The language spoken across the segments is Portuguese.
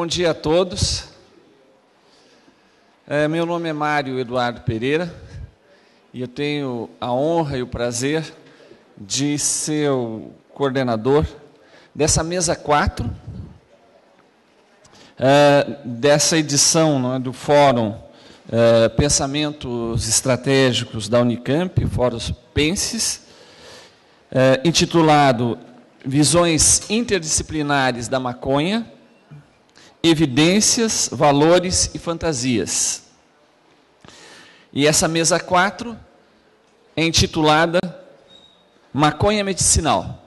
Bom dia a todos. É, meu nome é Mário Eduardo Pereira e eu tenho a honra e o prazer de ser o coordenador dessa mesa 4, é, dessa edição é, do Fórum é, Pensamentos Estratégicos da Unicamp, Fórum Penses, é, intitulado Visões Interdisciplinares da Maconha evidências, valores e fantasias. E essa mesa 4 é intitulada Maconha Medicinal.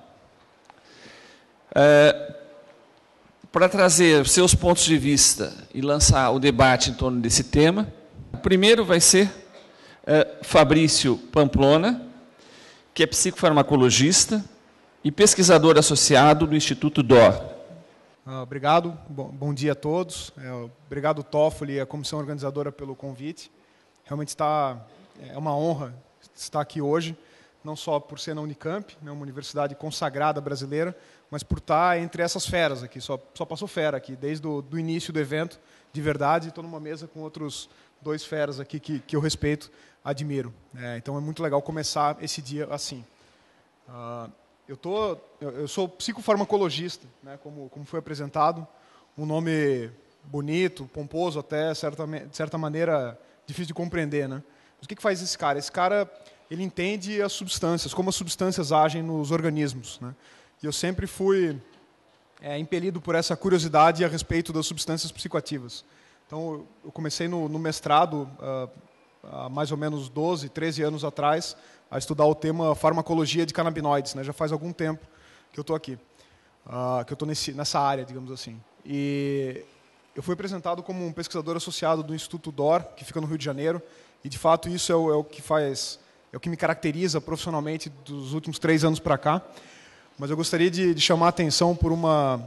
É, para trazer seus pontos de vista e lançar o debate em torno desse tema, o primeiro vai ser é, Fabrício Pamplona, que é psicofarmacologista e pesquisador associado do Instituto DOR, ah, obrigado, bom dia a todos. É, obrigado, Toffoli e a comissão organizadora pelo convite. Realmente está, é, é uma honra estar aqui hoje, não só por ser na Unicamp, né, uma universidade consagrada brasileira, mas por estar entre essas feras aqui. Só, só passou fera aqui, desde o do início do evento, de verdade, estou numa mesa com outros dois feras aqui que, que eu respeito, admiro. É, então é muito legal começar esse dia assim. Uh, eu, tô, eu sou psicofarmacologista, né, como, como foi apresentado. Um nome bonito, pomposo até, certa, de certa maneira difícil de compreender. Né? Mas o que, que faz esse cara? Esse cara ele entende as substâncias, como as substâncias agem nos organismos. Né? E eu sempre fui é, impelido por essa curiosidade a respeito das substâncias psicoativas. Então, eu comecei no, no mestrado, uh, há mais ou menos 12, 13 anos atrás, a estudar o tema farmacologia de canabinoides. Né? Já faz algum tempo que eu estou aqui, uh, que eu estou nessa área, digamos assim. E eu fui apresentado como um pesquisador associado do Instituto DOR, que fica no Rio de Janeiro, e de fato isso é o, é o que faz, é o que me caracteriza profissionalmente dos últimos três anos para cá. Mas eu gostaria de, de chamar a atenção por uma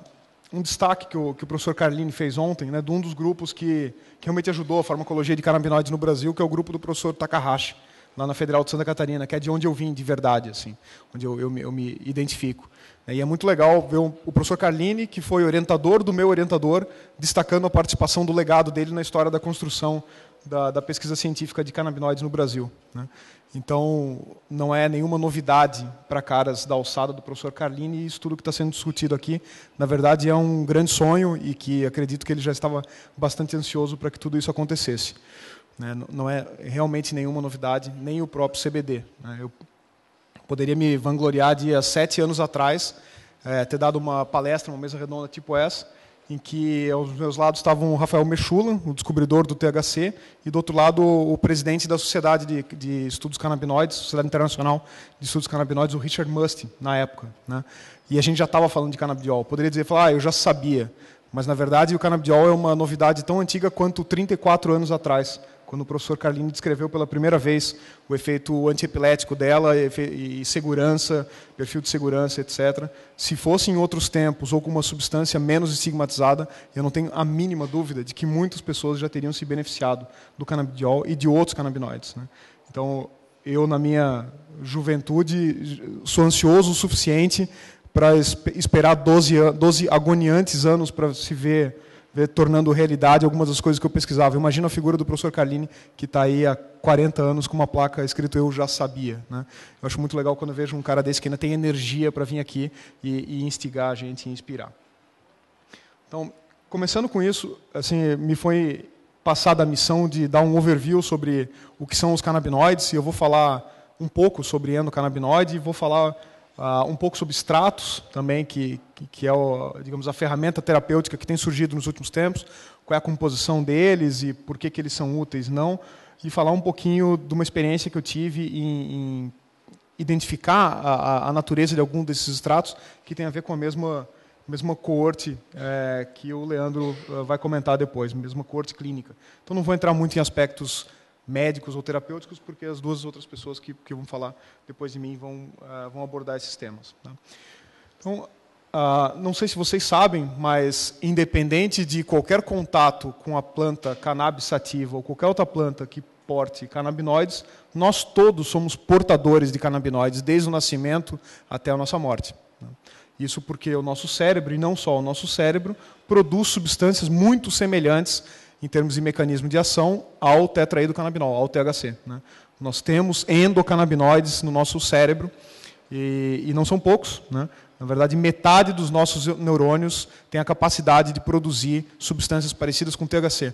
um destaque que o, que o professor Carlini fez ontem, né, de um dos grupos que, que realmente ajudou a farmacologia de canabinoides no Brasil, que é o grupo do professor Takahashi, lá na Federal de Santa Catarina, que é de onde eu vim de verdade, assim, onde eu, eu, eu me identifico. É, e é muito legal ver o professor Carlini, que foi orientador do meu orientador, destacando a participação do legado dele na história da construção da, da pesquisa científica de canabinoides no Brasil. Né? Então, não é nenhuma novidade para caras da alçada do professor Carlini e isso tudo que está sendo discutido aqui. Na verdade, é um grande sonho e que acredito que ele já estava bastante ansioso para que tudo isso acontecesse. Né? Não é realmente nenhuma novidade, nem o próprio CBD. Né? Eu poderia me vangloriar de, há sete anos atrás, eh, ter dado uma palestra, uma mesa redonda tipo essa, em que aos meus lados estavam o Rafael Mechula, o descobridor do THC, e do outro lado o presidente da Sociedade de, de Estudos Canabinoides, Sociedade Internacional de Estudos Canabinoides, o Richard Must, na época. Né? E a gente já estava falando de canabidiol. Poderia dizer, falar, ah, eu já sabia, mas na verdade o canabidiol é uma novidade tão antiga quanto 34 anos atrás, quando o professor Carlini descreveu pela primeira vez o efeito antiepilético dela e segurança, perfil de segurança, etc. Se fosse em outros tempos ou com uma substância menos estigmatizada, eu não tenho a mínima dúvida de que muitas pessoas já teriam se beneficiado do canabidiol e de outros canabinoides. Né? Então, eu, na minha juventude, sou ansioso o suficiente para esperar 12, 12 agoniantes anos para se ver tornando realidade algumas das coisas que eu pesquisava. Imagina a figura do professor Carlini, que está aí há 40 anos com uma placa escrito Eu Já Sabia. Né? Eu acho muito legal quando eu vejo um cara desse que ainda tem energia para vir aqui e, e instigar a gente e inspirar. Então, começando com isso, assim, me foi passada a missão de dar um overview sobre o que são os canabinoides, e eu vou falar um pouco sobre endocannabinoide e vou falar Uh, um pouco sobre extratos também, que, que é o, digamos, a ferramenta terapêutica que tem surgido nos últimos tempos, qual é a composição deles e por que, que eles são úteis não, e falar um pouquinho de uma experiência que eu tive em, em identificar a, a, natureza de algum desses extratos que tem a ver com a mesma, mesma coorte é, que o Leandro eh, vai comentar depois, mesma coorte clínica. Então não vou entrar muito em aspectos médicos ou terapêuticos, porque as duas outras pessoas que, que vão falar depois de mim vão, uh, vão abordar esses temas. Né? Então, uh, não sei se vocês sabem, mas independente de qualquer contato com a planta cannabis sativa ou qualquer outra planta que porte canabinoides, nós todos somos portadores de canabinoides, desde o nascimento até a nossa morte. Né? Isso porque o nosso cérebro, e não só o nosso cérebro, produz substâncias muito semelhantes em termos de mecanismo de ação, ao tetraidrocannabinol, ao THC. Né? Nós temos endocannabinoides no nosso cérebro, e, e não são poucos. Né? Na verdade, metade dos nossos neurônios tem a capacidade de produzir substâncias parecidas com THC.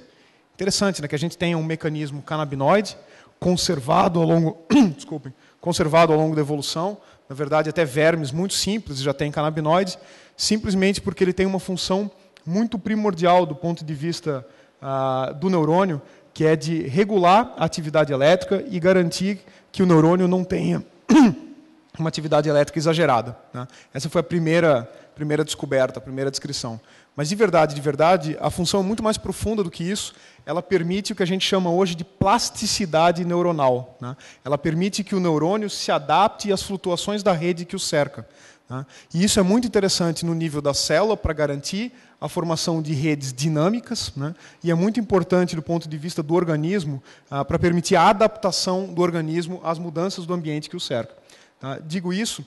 Interessante, né? que a gente tenha um mecanismo canabinoide conservado ao longo, desculpem, conservado ao longo da evolução. Na verdade, até vermes muito simples já têm canabinoide, simplesmente porque ele tem uma função muito primordial do ponto de vista ah, do neurônio, que é de regular a atividade elétrica e garantir que o neurônio não tenha uma atividade elétrica exagerada. Né? Essa foi a primeira, primeira descoberta, a primeira descrição. Mas de verdade, de verdade, a função é muito mais profunda do que isso. Ela permite o que a gente chama hoje de plasticidade neuronal. Né? Ela permite que o neurônio se adapte às flutuações da rede que o cerca. Né? E isso é muito interessante no nível da célula para garantir a formação de redes dinâmicas, né? e é muito importante do ponto de vista do organismo ah, para permitir a adaptação do organismo às mudanças do ambiente que o cerca. Tá? digo isso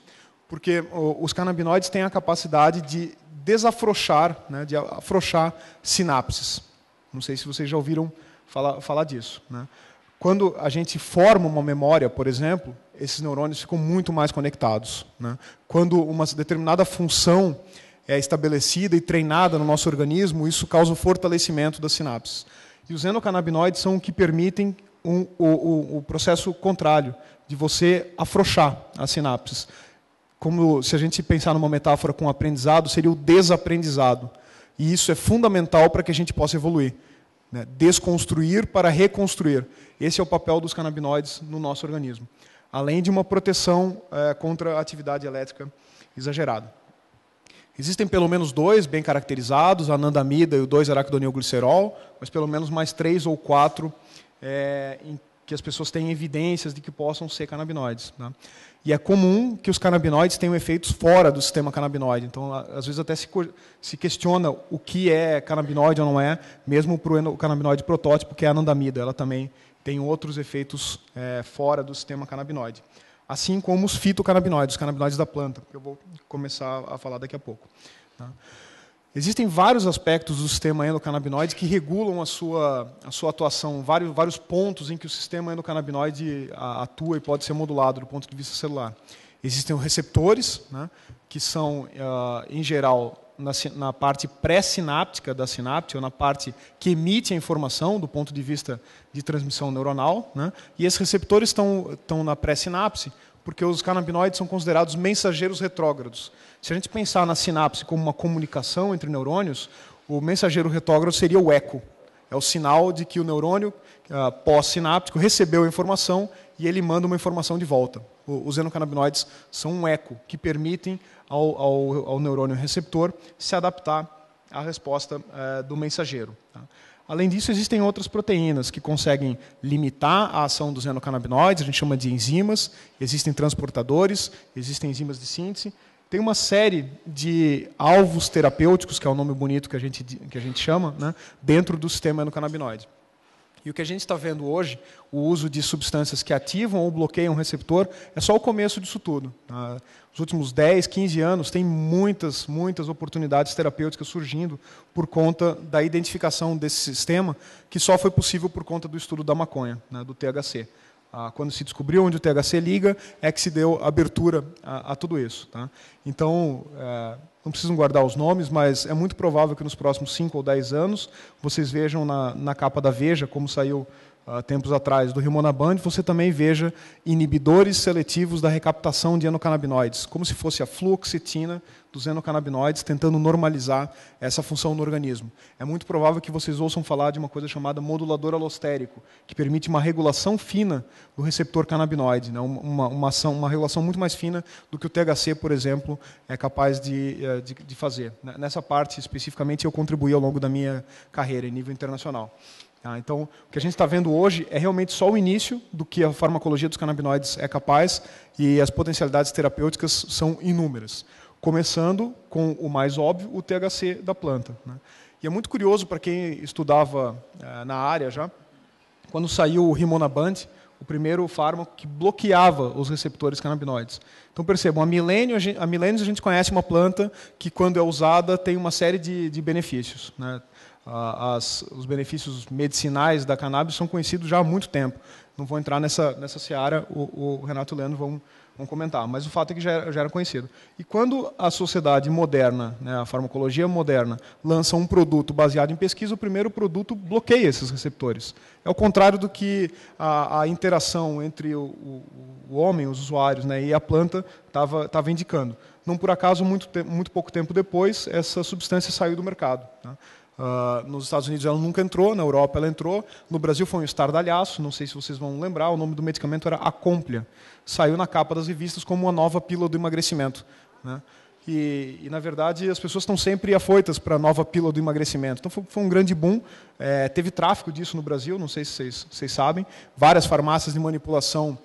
porque os canabinoides têm a capacidade de desafrouxar, né, de afrouxar sinapses. Não sei se vocês já ouviram falar, falar disso. Né? Quando a gente forma uma memória, por exemplo, esses neurônios ficam muito mais conectados. Né? Quando uma determinada função é estabelecida e treinada no nosso organismo, isso causa o fortalecimento das sinapses. E os endocannabinoides são o que permitem um, o, o, o, processo contrário, de você afrouxar as sinapses. Como se a gente pensar numa metáfora com aprendizado, seria o desaprendizado. E isso é fundamental para que a gente possa evoluir. Né? Desconstruir para reconstruir. Esse é o papel dos canabinoides no nosso organismo. Além de uma proteção é, contra a atividade elétrica exagerada. Existem pelo menos dois bem caracterizados, a nandamida e o 2-araquidonilglicerol, mas pelo menos mais três ou quatro é, em que as pessoas têm evidências de que possam ser canabinoides. Né? E é comum que os canabinoides tenham efeitos fora do sistema canabinoide. Então, às vezes até se, se questiona o que é canabinoide ou não é, mesmo para o canabinoide protótipo, que é a nandamida, Ela também tem outros efeitos é, fora do sistema canabinoide assim como os fitocannabinoides, os canabinoides da planta, que eu vou começar a falar daqui a pouco. Tá? Existem vários aspectos do sistema endocannabinoide que regulam a sua, a sua atuação, vários, vários pontos em que o sistema endocannabinoide atua e pode ser modulado do ponto de vista celular. Existem os receptores, né, que são, ah, em geral, na, na parte pré-sináptica da sinapse, ou na parte que emite a informação do ponto de vista de transmissão neuronal. Né? E esses receptores estão, estão na pré-sinapse, porque os canabinoides são considerados mensageiros retrógrados. Se a gente pensar na sinapse como uma comunicação entre neurônios, o mensageiro retrógrado seria o eco. É o sinal de que o neurônio ah, pós-sináptico recebeu a informação e ele manda uma informação de volta os endocannabinoides são um eco que permitem ao, ao, ao neurônio receptor se adaptar à resposta eh, do mensageiro. Tá? Além disso, existem outras proteínas que conseguem limitar a ação dos endocannabinoides, a gente chama de enzimas, existem transportadores, existem enzimas de síntese. Tem uma série de alvos terapêuticos, que é o um nome bonito que a gente, que a gente chama, né, dentro do sistema endocannabinoide. E o que a gente está vendo hoje, o uso de substâncias que ativam ou bloqueiam o receptor, é só o começo disso tudo. Nos né? últimos 10, 15 anos, tem muitas, muitas oportunidades terapêuticas surgindo por conta da identificação desse sistema, que só foi possível por conta do estudo da maconha, né, do THC ah, quando se descobriu onde o THC liga, é que se deu abertura a, a tudo isso. Tá? Então, é, não precisam guardar os nomes, mas é muito provável que nos próximos 5 ou 10 anos vocês vejam na, na capa da Veja, como saiu tempos atrás do Rimonaband, você também veja inibidores seletivos da recaptação de endocannabinoides, como se fosse a fluoxetina dos endocannabinoides tentando normalizar essa função no organismo. É muito provável que vocês ouçam falar de uma coisa chamada modulador alostérico, que permite uma regulação fina do receptor canabinoide, né? uma, uma, ação, uma regulação muito mais fina do que o THC, por exemplo, é capaz de, é, de, de fazer. Nessa parte, especificamente, eu contribuí ao longo da minha carreira em nível internacional. Tá? então, o que a gente está vendo hoje é realmente só o início do que a farmacologia dos canabinoides é capaz e as potencialidades terapêuticas são inúmeras. Começando com o mais óbvio, o THC da planta. Né? E é muito curioso para quem estudava eh, na área já, quando saiu o Rimonabant, o primeiro fármaco que bloqueava os receptores canabinoides. Então percebam, há milênios a, milênio, a gente conhece uma planta que, quando é usada, tem uma série de, de benefícios. Né? Ah, as, os benefícios medicinais da cannabis são conhecidos já há muito tempo. Não vou entrar nessa, nessa seara, o, o Renato e o Leandro vão, vão comentar, mas o fato é que já era, já era conhecido. E quando a sociedade moderna, né, a farmacologia moderna, lança um produto baseado em pesquisa, o primeiro produto bloqueia esses receptores. É o contrário do que a, a interação entre o, o, o, homem, os usuários, né, e a planta estava indicando. Não por acaso, muito, muito pouco tempo depois, essa substância saiu do mercado. Né? Uh, nos Estados Unidos ela nunca entrou, na Europa ela entrou, no Brasil foi um estardalhaço, não sei se vocês vão lembrar, o nome do medicamento era Acomplia. Saiu na capa das revistas como uma nova pílula do emagrecimento. Né? E, e, na verdade, as pessoas estão sempre afoitas para a nova pílula do emagrecimento. Então, foi, foi um grande boom. É, teve tráfico disso no Brasil, não sei se vocês, vocês sabem. Várias farmácias de manipulação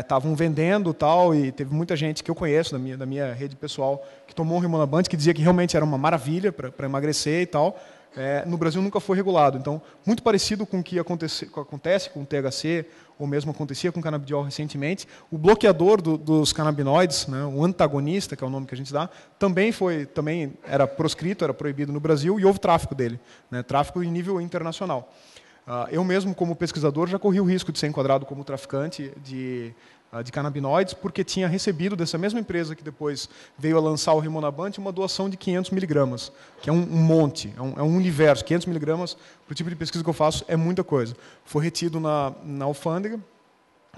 estavam é, vendendo tal, e teve muita gente que eu conheço da minha, da minha rede pessoal que tomou um rimonabante que dizia que realmente era uma maravilha para emagrecer e tal. É, no Brasil nunca foi regulado. Então, muito parecido com o que acontece, acontece com o THC, ou mesmo acontecia com o canabidiol recentemente, o bloqueador do, dos canabinoides, né, o antagonista, que é o nome que a gente dá, também foi, também era proscrito, era proibido no Brasil e houve tráfico dele, né, tráfico em nível internacional. Ah, eu mesmo, como pesquisador, já corri o risco de ser enquadrado como traficante de, ah, de canabinoides, porque tinha recebido dessa mesma empresa que depois veio a lançar o Rimonabant uma doação de 500 miligramas, que é um, monte, é um, é um universo. 500 miligramas, para o tipo de pesquisa que eu faço, é muita coisa. Foi retido na, na alfândega,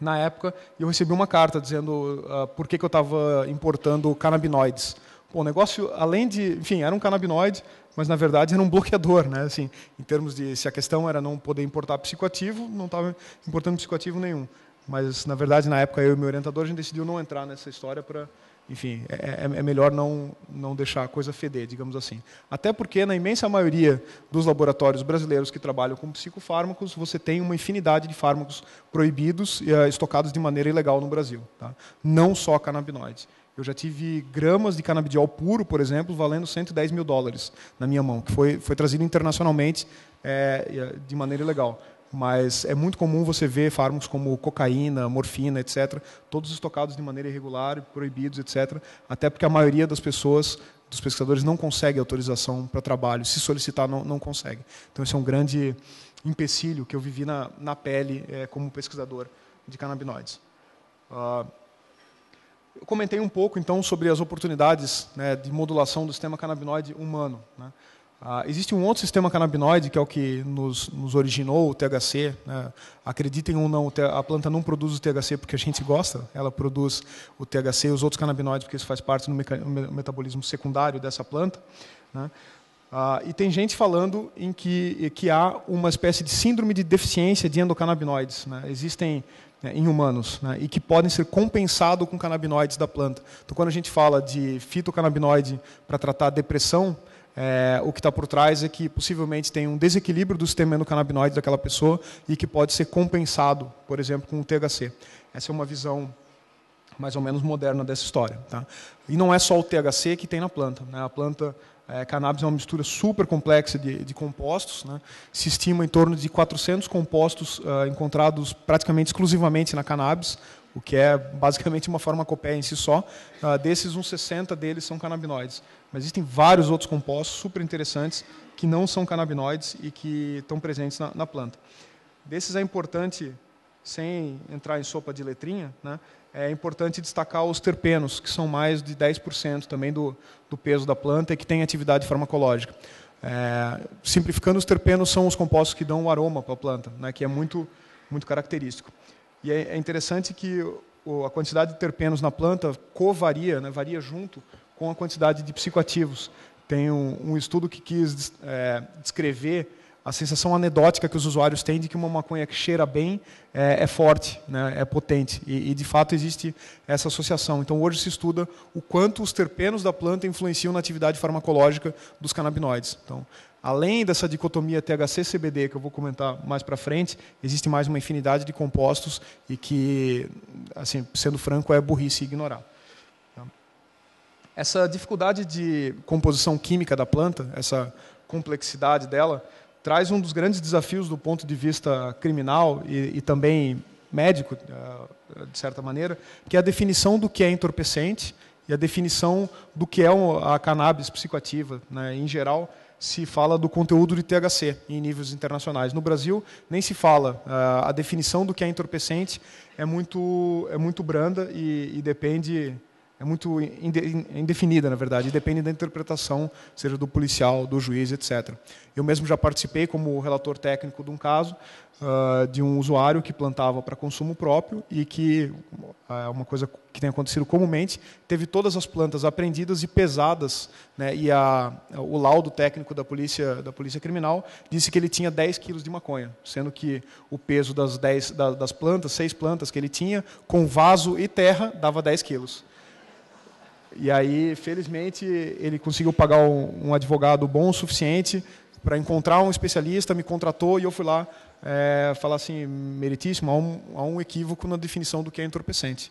na época, e eu recebi uma carta dizendo uh, por que, que eu estava importando canabinoides Bom, o negócio, além de. Enfim, era um canabinoide, mas na verdade era um bloqueador, né? Assim, em termos de. Se a questão era não poder importar psicoativo, não estava importando psicoativo nenhum. Mas, na verdade, na época, eu e meu orientador, a gente decidiu não entrar nessa história para. Enfim, é, é, é melhor não, não deixar a coisa feder, digamos assim. Até porque, na imensa maioria dos laboratórios brasileiros que trabalham com psicofármacos, você tem uma infinidade de fármacos proibidos e eh, estocados de maneira ilegal no Brasil. Tá? Não só canabinoides. Eu já tive gramas de canabidiol puro, por exemplo, valendo 110 mil dólares na minha mão, que foi, foi trazido internacionalmente é, de maneira ilegal. Mas é muito comum você ver fármacos como cocaína, morfina, etc., todos estocados de maneira irregular, proibidos, etc., até porque a maioria das pessoas, dos pesquisadores, não consegue autorização para trabalho, se solicitar, não, não consegue. Então, esse é um grande empecilho que eu vivi na, na pele é, como pesquisador de canabinoides. Uh, eu comentei um pouco, então, sobre as oportunidades né, de modulação do sistema canabinoide humano. Né? Ah, existe um outro sistema canabinoide, que é o que nos, nos originou o THC. Né? Acreditem ou não, a planta não produz o THC porque a gente gosta, ela produz o THC e os outros canabinoides, porque isso faz parte do metabolismo secundário dessa planta. Né? Ah, e tem gente falando em que, que há uma espécie de síndrome de deficiência de endocannabinoides. Né? Existem né, em humanos né, e que podem ser compensados com canabinoides da planta. Então, quando a gente fala de fitocannabinoide para tratar depressão, é, o que está por trás é que possivelmente tem um desequilíbrio do sistema endocannabinoide daquela pessoa e que pode ser compensado, por exemplo, com o THC. Essa é uma visão mais ou menos moderna dessa história. Tá? E não é só o THC que tem na planta. Né? A planta é, cannabis é uma mistura super complexa de, de compostos. Né? Se estima em torno de 400 compostos uh, encontrados praticamente exclusivamente na cannabis, o que é basicamente uma farmacopéia em si só. Uh, desses, uns 60 deles são canabinoides. Mas existem vários outros compostos super interessantes que não são canabinoides e que estão presentes na, na planta. Desses é importante, sem entrar em sopa de letrinha, né? é importante destacar os terpenos, que são mais de 10% também do, do peso da planta e que têm atividade farmacológica. É, simplificando, os terpenos são os compostos que dão o aroma para a planta, né, que é muito, muito característico. E é, é interessante que o, a quantidade de terpenos na planta covaria, né, varia junto com a quantidade de psicoativos. Tem um, um estudo que quis é, descrever a sensação anedótica que os usuários têm de que uma maconha que cheira bem é, é forte, né, é potente. E, e, de fato, existe essa associação. Então, hoje se estuda o quanto os terpenos da planta influenciam na atividade farmacológica dos canabinoides. Então, além dessa dicotomia THC-CBD, que eu vou comentar mais para frente, existe mais uma infinidade de compostos e que, assim, sendo franco, é burrice ignorar. Então, essa dificuldade de composição química da planta, essa complexidade dela, traz um dos grandes desafios do ponto de vista criminal e, e também médico, eh, eh, de certa maneira, que é a definição do que é entorpecente e a definição do que é a cannabis psicoativa. Né? Em geral, se fala do conteúdo de THC em níveis internacionais. No Brasil, nem se fala. Eh, a definição do que é entorpecente é muito, é muito branda e, e depende é muito indefinida, na verdade, depende da interpretação, seja do policial, do juiz, etc. Eu mesmo já participei como relator técnico de um caso uh, de um usuário que plantava para consumo próprio e que, é uh, uma coisa que tem acontecido comumente, teve todas as plantas apreendidas e pesadas, né, e a, o laudo técnico da polícia, da polícia criminal disse que ele tinha 10 quilos de maconha, sendo que o peso das, 10, das plantas, seis plantas que ele tinha, com vaso e terra, dava 10 quilos. E aí, felizmente, ele conseguiu pagar um, um advogado bom o suficiente para encontrar um especialista, me contratou e eu fui lá é, falar assim, meritíssimo, há um, há um equívoco na definição do que é entorpecente.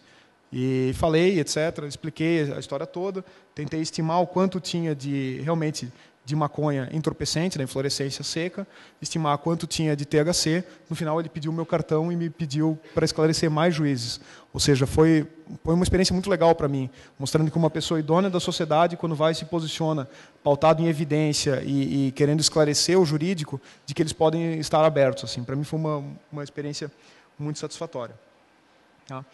E falei, etc., expliquei a história toda, tentei estimar o quanto tinha de realmente de maconha entorpecente, da né, inflorescência seca, estimar quanto tinha de THC. No final, ele pediu meu cartão e me pediu para esclarecer mais juízes. Ou seja, foi, foi uma experiência muito legal para mim, mostrando que uma pessoa idônea da sociedade, quando vai e se posiciona pautado em evidência e, e querendo esclarecer o jurídico, de que eles podem estar abertos. Assim, Para mim, foi uma, uma experiência muito satisfatória. Tá?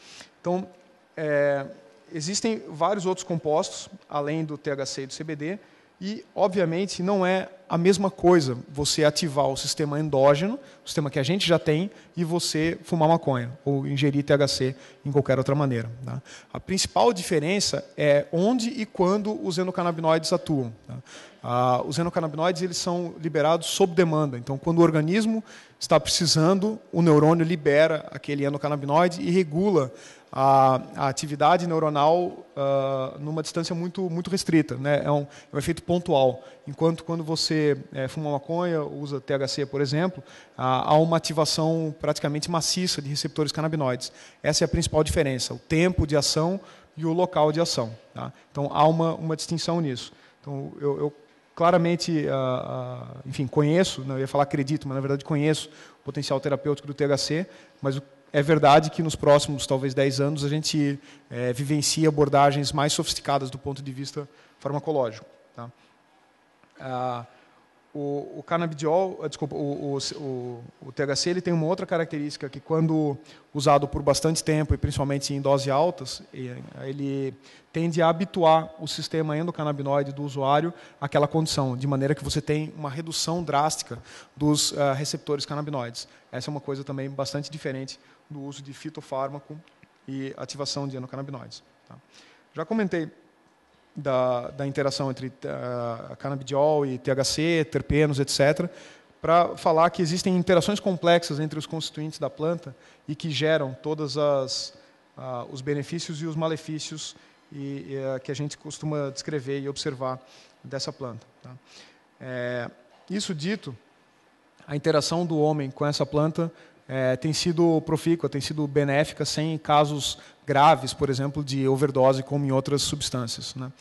Então, é, existem vários outros compostos, além do THC e do CBD, e, obviamente, não é a mesma coisa você ativar o sistema endógeno, o sistema que a gente já tem, e você fumar maconha ou ingerir THC em qualquer outra maneira. Tá? A principal diferença é onde e quando os endocannabinoides atuam. Tá? Ah, os endocannabinoides eles são liberados sob demanda. Então, quando o organismo está precisando, o neurônio libera aquele endocannabinoide e regula a, a atividade neuronal uh, numa distância muito, muito restrita. Né? É, um, é um efeito pontual. Enquanto quando você é, fuma maconha, usa THC, por exemplo, ah, há uma ativação praticamente maciça de receptores canabinoides. Essa é a principal diferença, o tempo de ação e o local de ação. Tá? Então, há uma, uma distinção nisso. Então, eu, eu claramente, uh, uh, enfim, conheço, não né? ia falar acredito, mas na verdade conheço o potencial terapêutico do THC, mas o é verdade que nos próximos, talvez, 10 anos, a gente é, eh, vivencia abordagens mais sofisticadas do ponto de vista farmacológico. Tá? Ah, o, o ah, desculpa, o, o, o, THC ele tem uma outra característica que quando usado por bastante tempo e principalmente em doses altas, eh, ele tende a habituar o sistema endocannabinoide do usuário àquela condição, de maneira que você tem uma redução drástica dos uh, receptores canabinoides. Essa é uma coisa também bastante diferente do uso de fitofármaco e ativação de endocannabinoides. Tá? Já comentei da, da interação entre uh, eh, cannabidiol e THC, terpenos, etc., para falar que existem interações complexas entre os constituintes da planta e que geram todos uh, ah, os benefícios e os malefícios e, e, uh, que a gente costuma descrever e observar dessa planta. Tá? É, isso dito, a interação do homem com essa planta é, tem sido profícua, tem sido benéfica, sem casos graves, por exemplo, de overdose, como em outras substâncias. Né?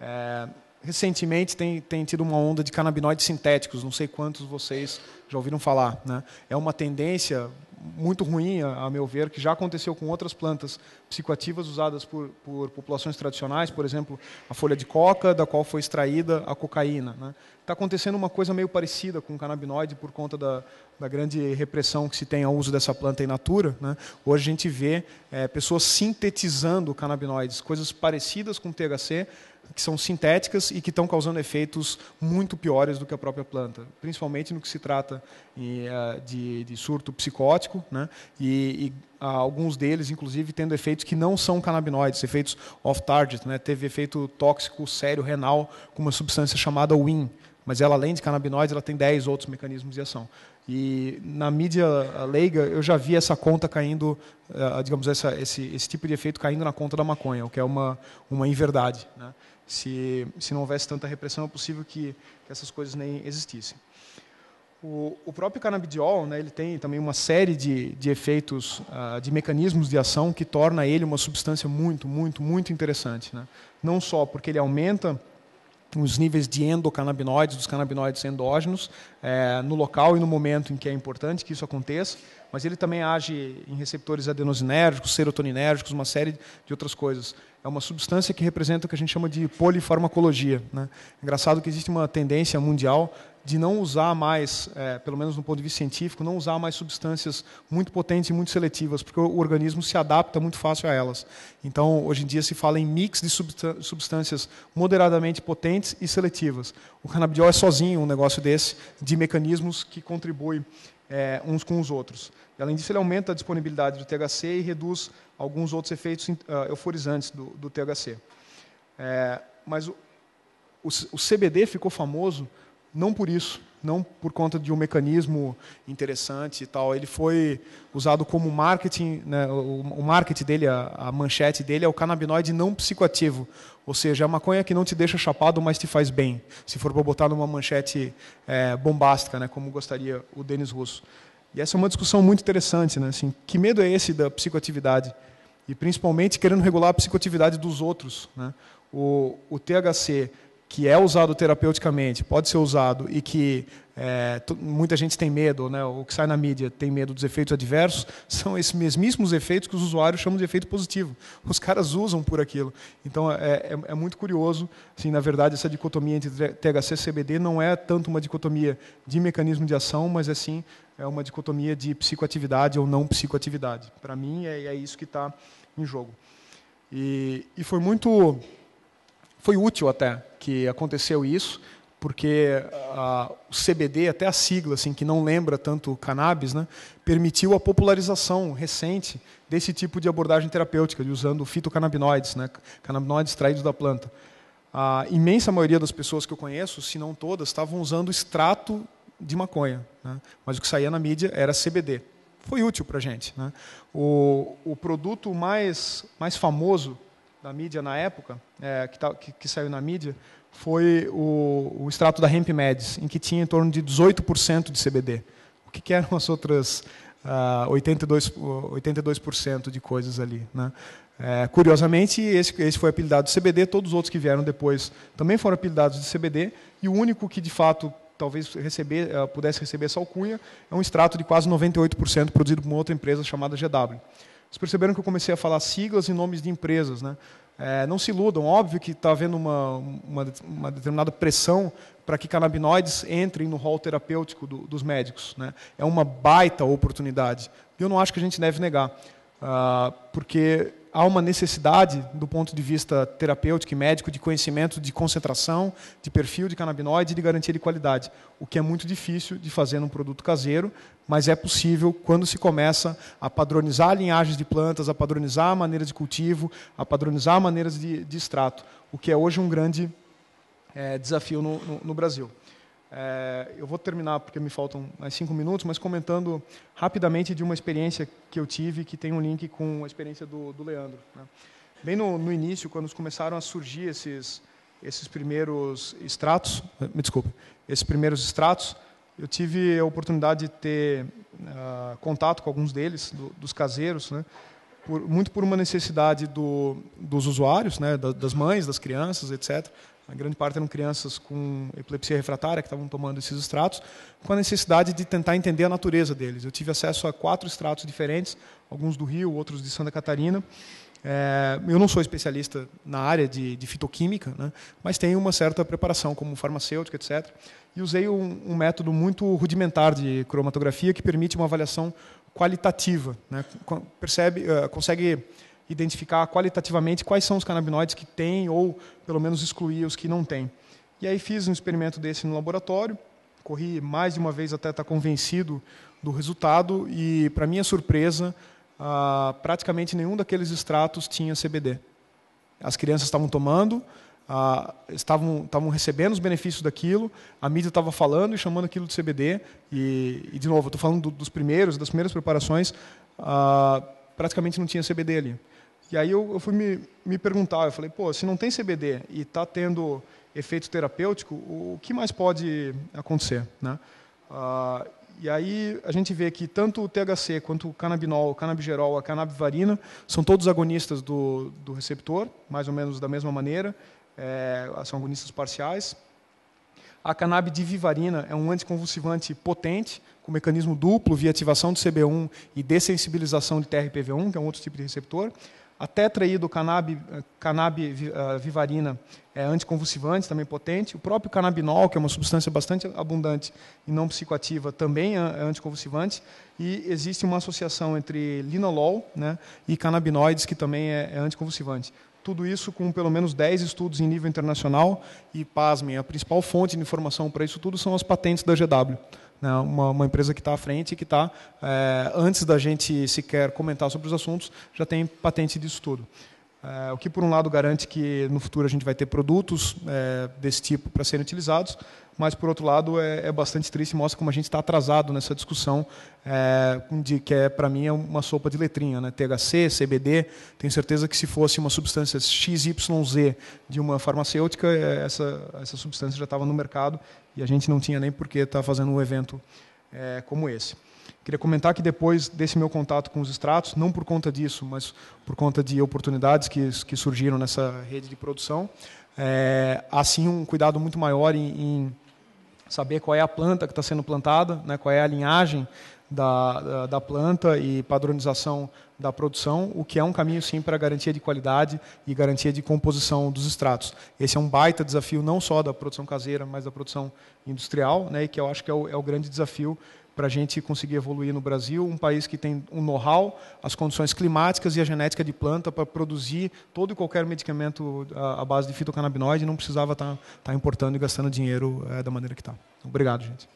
É, recentemente tem, tem tido uma onda de canabinoides sintéticos, não sei quantos vocês já ouviram falar. Né? É uma tendência muito ruim, a, a, meu ver, que já aconteceu com outras plantas psicoativas usadas por, por populações tradicionais, por exemplo, a folha de coca, da qual foi extraída a cocaína. Está né? Tá acontecendo uma coisa meio parecida com o canabinoide por conta da, da grande repressão que se tem ao uso dessa planta in natura. Né? Hoje a gente vê é, pessoas sintetizando canabinoides, coisas parecidas com THC, que são sintéticas e que estão causando efeitos muito piores do que a própria planta, principalmente no que se trata eh, de, de surto psicótico, né? e, e ah, alguns deles, inclusive, tendo efeitos que não são canabinoides, efeitos off-target. Né? Teve efeito tóxico sério renal com uma substância chamada WIN, mas ela além de canabinoides, ela tem 10 outros mecanismos de ação. E na mídia leiga, eu já vi essa conta caindo, ah, digamos, essa, esse, esse tipo de efeito caindo na conta da maconha, o que é uma, uma inverdade. Né? se, se não houvesse tanta repressão, é possível que, que essas coisas nem existissem. O, o próprio canabidiol né, ele tem também uma série de, de efeitos, uh, de mecanismos de ação que torna ele uma substância muito, muito, muito interessante. Né? Não só porque ele aumenta os níveis de endocannabinoides, dos canabinoides endógenos, é, no local e no momento em que é importante que isso aconteça, mas ele também age em receptores adenosinérgicos, serotoninérgicos, uma série de outras coisas. É uma substância que representa o que a gente chama de polifarmacologia. Né? É engraçado que existe uma tendência mundial de não usar mais, é, pelo menos no ponto de vista científico, não usar mais substâncias muito potentes e muito seletivas, porque o organismo se adapta muito fácil a elas. Então, hoje em dia se fala em mix de substâncias moderadamente potentes e seletivas. O canabidiol é sozinho um negócio desse, de mecanismos que contribui é, uns com os outros. E, além disso, ele aumenta a disponibilidade do THC e reduz alguns outros efeitos uh, euforizantes do, do THC. É, mas o, o, o CBD ficou famoso não por isso, não por conta de um mecanismo interessante e tal. Ele foi usado como marketing, né, o marketing dele, a, a, manchete dele é o canabinoide não psicoativo, ou seja, a maconha que não te deixa chapado, mas te faz bem, se for para botar numa manchete é, bombástica, né, como gostaria o Denis Russo. E essa é uma discussão muito interessante, né, assim, que medo é esse da psicoatividade? E principalmente querendo regular a psicoatividade dos outros, né? O, o THC que é usado terapeuticamente, pode ser usado e que é, muita gente tem medo, né, o que sai na mídia tem medo dos efeitos adversos, são esses mesmíssimos efeitos que os usuários chamam de efeito positivo. Os caras usam por aquilo. Então é, é, é muito curioso, assim, na verdade, essa dicotomia entre THC e CBD não é tanto uma dicotomia de mecanismo de ação, mas é sim é uma dicotomia de psicoatividade ou não psicoatividade. Para mim é, é, isso que está em jogo. E, e foi muito foi útil até que aconteceu isso, porque a, ah, o CBD, até a sigla, assim, que não lembra tanto cannabis, né, permitiu a popularização recente desse tipo de abordagem terapêutica, de usando fitocannabinoides, né, extraídos da planta. A imensa maioria das pessoas que eu conheço, se não todas, estavam usando extrato de maconha, né, mas o que saía na mídia era CBD. Foi útil para a gente. Né. O, o produto mais, mais famoso da mídia na época, é, que, tá, que, que, saiu na mídia, foi o, o extrato da Hemp Meds, em que tinha em torno de 18% de CBD. O que, que eram as outras uh, 82%, 82 de coisas ali? Né? É, curiosamente, esse, esse foi apelidado de CBD, todos os outros que vieram depois também foram apelidados de CBD, e o único que de fato talvez receber, eh, pudesse receber essa alcunha é um extrato de quase 98% produzido por uma outra empresa chamada GW. Vocês perceberam que eu comecei a falar siglas e nomes de empresas, né? É, não se iludam, óbvio que está havendo uma, uma, uma, determinada pressão para que canabinoides entrem no rol terapêutico do, dos médicos. Né? É uma baita oportunidade. E eu não acho que a gente deve negar, ah, porque há uma necessidade, do ponto de vista terapêutico e médico, de conhecimento de concentração, de perfil de canabinoide e de garantia de qualidade, o que é muito difícil de fazer num produto caseiro, mas é possível quando se começa a padronizar linhagens de plantas, a padronizar maneiras de cultivo, a padronizar maneiras de, de extrato, o que é hoje um grande é, desafio no, no, no Brasil. É, eu vou terminar porque me faltam mais cinco minutos, mas comentando rapidamente de uma experiência que eu tive que tem um link com a experiência do, do Leandro. Né? Bem no, no, início, quando começaram a surgir esses, esses primeiros extratos, eh, me desculpe, esses primeiros extratos, eu tive a oportunidade de ter uh, contato com alguns deles, do, dos caseiros, né? Por, muito por uma necessidade do, dos usuários, né, das mães, das crianças, etc a grande parte eram crianças com epilepsia refratária que estavam tomando esses extratos, com a necessidade de tentar entender a natureza deles. Eu tive acesso a quatro extratos diferentes, alguns do Rio, outros de Santa Catarina. É, eu não sou especialista na área de, de fitoquímica, né, mas tenho uma certa preparação como farmacêutica, etc. E usei um, um método muito rudimentar de cromatografia que permite uma avaliação qualitativa. Né, percebe, uh, consegue identificar qualitativamente quais são os canabinoides que tem ou pelo menos excluir os que não tem. E aí fiz um experimento desse no laboratório, corri mais de uma vez até estar convencido do resultado e, para minha surpresa, ah, praticamente nenhum daqueles extratos tinha CBD. As crianças estavam tomando, ah, estavam, estavam recebendo os benefícios daquilo, a mídia estava falando e chamando aquilo de CBD, e, e de novo, estou falando dos primeiros, das primeiras preparações, ah, praticamente não tinha CBD ali. E aí eu, eu fui me, me, perguntar, eu falei, pô, se não tem CBD e está tendo efeito terapêutico, o, o, que mais pode acontecer? Né? Ah, e aí a gente vê que tanto o THC quanto o canabinol, o canabigerol, a canabivarina são todos agonistas do, do receptor, mais ou menos da mesma maneira, é, são agonistas parciais. A canabidivarina é um anticonvulsivante potente, com mecanismo duplo, via ativação do CB1 e dessensibilização de TRPV1, que é um outro tipo de receptor. A do eh, eh, vivarina é anticonvulsivante, também potente. O próprio canabinol, que é uma substância bastante abundante e não psicoativa, também é, é anticonvulsivante. E existe uma associação entre linolol né, e canabinoides, que também é, é anticonvulsivante. Tudo isso com pelo menos 10 estudos em nível internacional. E, pasmem, a principal fonte de informação para isso tudo são as patentes da GW né, uma, uma, empresa que está à frente e que está, é, eh, antes da gente sequer comentar sobre os assuntos, já tem patente disso tudo. É, o que, por um lado, garante que no futuro a gente vai ter produtos é, desse tipo para serem utilizados, mas por outro lado é, é bastante triste, mostra como a gente está atrasado nessa discussão, é, de, que é para mim é uma sopa de letrinha, né? THC, CBD, tenho certeza que se fosse uma substância XYZ de uma farmacêutica, é, essa, essa substância já estava no mercado e a gente não tinha nem por que estar tá fazendo um evento é, como esse. Queria comentar que depois desse meu contato com os extratos, não por conta disso, mas por conta de oportunidades que, que surgiram nessa rede de produção, é, assim um cuidado muito maior em, em saber qual é a planta que está sendo plantada, né, qual é a linhagem da, da, da, planta e padronização da produção, o que é um caminho sim para garantia de qualidade e garantia de composição dos extratos. Esse é um baita desafio não só da produção caseira, mas da produção industrial, né, e que eu acho que é o, é o grande desafio para a gente conseguir evoluir no Brasil, um país que tem um know-how, as condições climáticas e a genética de planta para produzir todo e qualquer medicamento à base de fitocannabinoide, não precisava estar tá, tá importando e gastando dinheiro é, da maneira que está. Obrigado, gente.